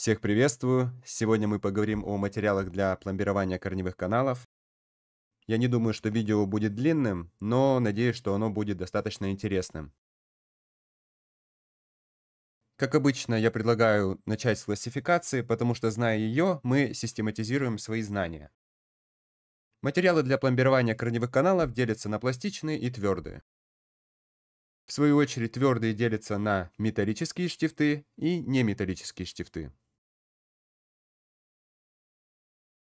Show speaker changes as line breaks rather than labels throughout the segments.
Всех приветствую. Сегодня мы поговорим о материалах для пломбирования корневых каналов. Я не думаю, что видео будет длинным, но надеюсь, что оно будет достаточно интересным. Как обычно, я предлагаю начать с классификации, потому что, зная ее, мы систематизируем свои знания. Материалы для пломбирования корневых каналов делятся на пластичные и твердые. В свою очередь, твердые делятся на металлические штифты и неметаллические штифты.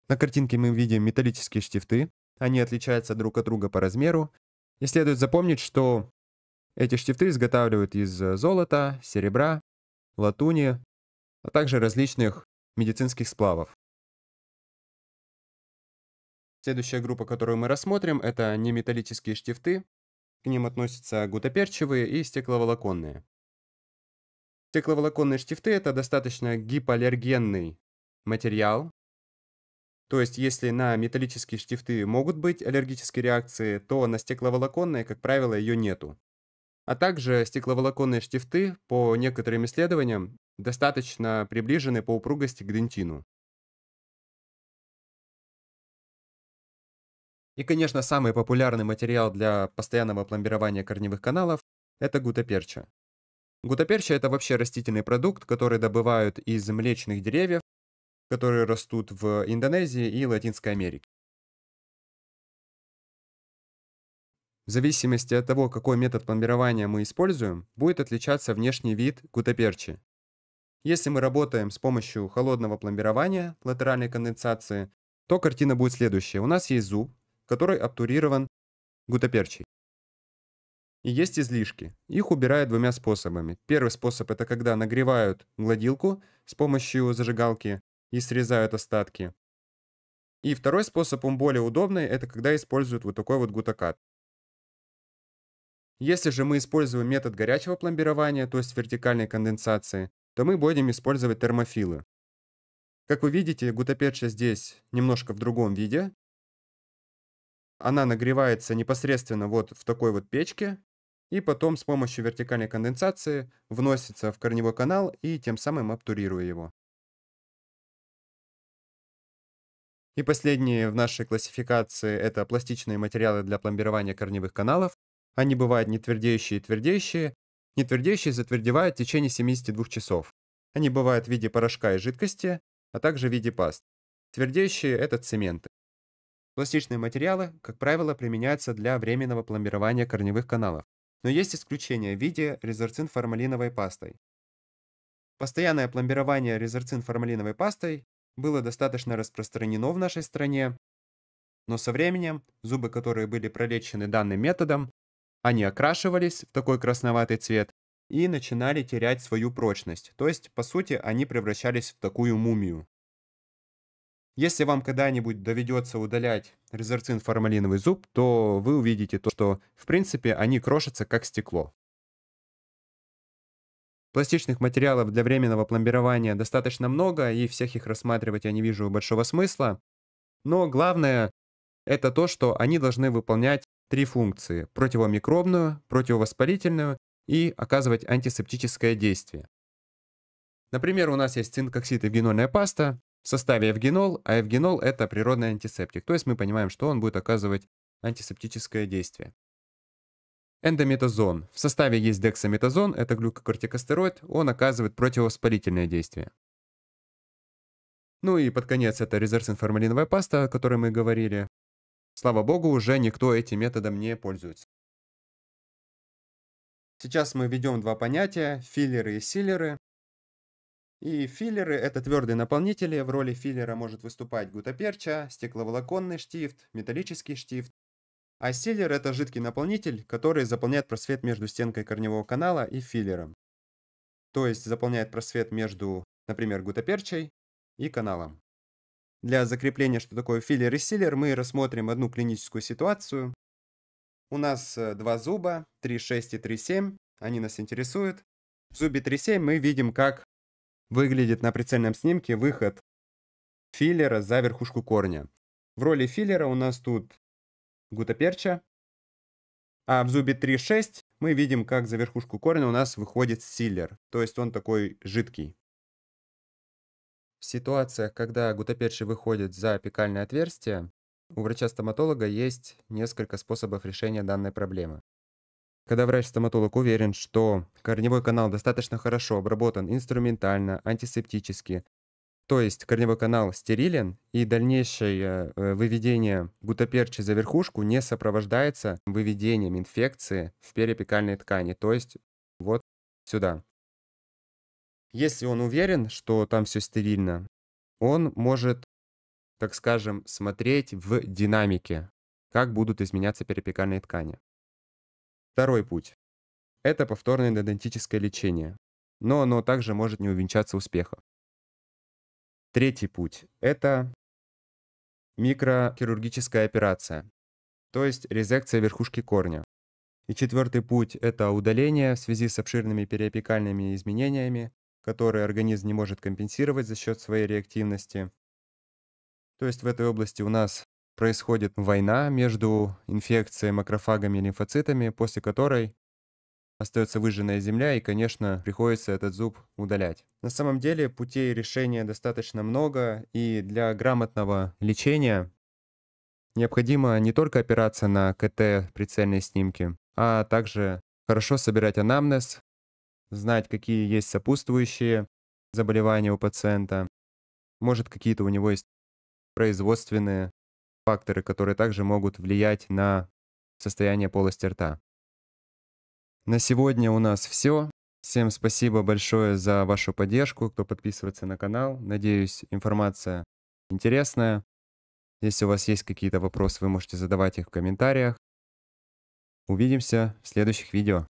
На картинке мы видим металлические штифты. Они отличаются друг от друга по размеру. И следует запомнить, что эти штифты изготавливают из э, золота, серебра, латуни, а также различных медицинских сплавов. Следующая группа, которую мы рассмотрим, это неметаллические штифты. К ним относятся гутоперчевые и стекловолоконные. Стекловолоконные штифты – это достаточно гипоаллергенный материал, то есть, если на металлические штифты могут быть аллергические реакции, то на стекловолоконные, как правило, ее нету. А также стекловолоконные штифты, по некоторым исследованиям, достаточно приближены по упругости к дентину. И, конечно, самый популярный материал для постоянного пломбирования корневых каналов – это гутаперча. Гутаперча – это вообще растительный продукт, который добывают из млечных деревьев, которые растут в Индонезии и Латинской Америке. В зависимости от того, какой метод пломбирования мы используем, будет отличаться внешний вид гутаперчи. Если мы работаем с помощью холодного пломбирования, латеральной конденсации, то картина будет следующая. У нас есть зуб, который обтурирован гутаперчей. И есть излишки. Их убирают двумя способами. Первый способ – это когда нагревают гладилку с помощью зажигалки, и срезают остатки. И второй способ, он более удобный, это когда используют вот такой вот гутакат. Если же мы используем метод горячего пломбирования, то есть вертикальной конденсации, то мы будем использовать термофилы. Как вы видите, гутапетша здесь немножко в другом виде. Она нагревается непосредственно вот в такой вот печке, и потом с помощью вертикальной конденсации вносится в корневой канал и тем самым обтурируя его. И последние в нашей классификации — это пластичные материалы для пломбирования корневых каналов. Они бывают нетвердеющие и твердеющие. Нетвердеющие затвердевают в течение 72 часов. Они бывают в виде порошка и жидкости, а также в виде паст. Твердеющие — это цементы. Пластичные материалы, как правило, применяются для временного пломбирования корневых каналов. Но есть исключения в виде резорцин-формалиновой пастой. Постоянное пломбирование резорцин-формалиновой пастой было достаточно распространено в нашей стране, но со временем зубы, которые были пролечены данным методом, они окрашивались в такой красноватый цвет и начинали терять свою прочность, то есть, по сути, они превращались в такую мумию. Если вам когда-нибудь доведется удалять резорцин формалиновый зуб, то вы увидите то, что, в принципе, они крошатся как стекло. Пластичных материалов для временного пломбирования достаточно много, и всех их рассматривать я не вижу большого смысла. Но главное — это то, что они должны выполнять три функции — противомикробную, противовоспалительную и оказывать антисептическое действие. Например, у нас есть цинкоксид и эвгенольная паста, в составе эвгенол, а эвгенол — это природный антисептик, то есть мы понимаем, что он будет оказывать антисептическое действие. Эндометазон. В составе есть дексаметазон, это глюкокортикостероид, он оказывает противовоспалительное действие. Ну и под конец это формалиновая паста, о которой мы говорили. Слава богу, уже никто этим методом не пользуется. Сейчас мы введем два понятия – филлеры и силлеры. И филлеры – это твердые наполнители. В роли филлера может выступать гутаперча, стекловолоконный штифт, металлический штифт, а силер – это жидкий наполнитель, который заполняет просвет между стенкой корневого канала и филлером. То есть заполняет просвет между, например, гутаперчей и каналом. Для закрепления, что такое филлер и силлер, мы рассмотрим одну клиническую ситуацию. У нас э, два зуба, 3,6 и 3,7, они нас интересуют. В зубе 3,7 мы видим, как выглядит на прицельном снимке выход филлера за верхушку корня. В роли филлера у нас тут гутаперча. А в зубе 3.6 мы видим, как за верхушку корня у нас выходит силлер, то есть он такой жидкий. В ситуациях, когда гутаперча выходит за пекальное отверстие, у врача-стоматолога есть несколько способов решения данной проблемы. Когда врач-стоматолог уверен, что корневой канал достаточно хорошо обработан инструментально, антисептически, то есть корневой канал стерилен, и дальнейшее э, выведение гутаперчи за верхушку не сопровождается выведением инфекции в перепекальной ткани, то есть вот сюда. Если он уверен, что там все стерильно, он может, так скажем, смотреть в динамике, как будут изменяться перепекальные ткани. Второй путь. Это повторное додонтическое лечение, но оно также может не увенчаться успехом. Третий путь — это микрохирургическая операция, то есть резекция верхушки корня. И четвертый путь — это удаление в связи с обширными периопекальными изменениями, которые организм не может компенсировать за счет своей реактивности. То есть в этой области у нас происходит война между инфекцией, макрофагами и лимфоцитами, после которой остается выжженная земля, и, конечно, приходится этот зуб удалять. На самом деле путей решения достаточно много, и для грамотного лечения необходимо не только опираться на КТ прицельные снимки, а также хорошо собирать анамнез, знать, какие есть сопутствующие заболевания у пациента, может, какие-то у него есть производственные факторы, которые также могут влиять на состояние полости рта. На сегодня у нас все. Всем спасибо большое за вашу поддержку, кто подписывается на канал. Надеюсь, информация интересная. Если у вас есть какие-то вопросы, вы можете задавать их в комментариях. Увидимся в следующих видео.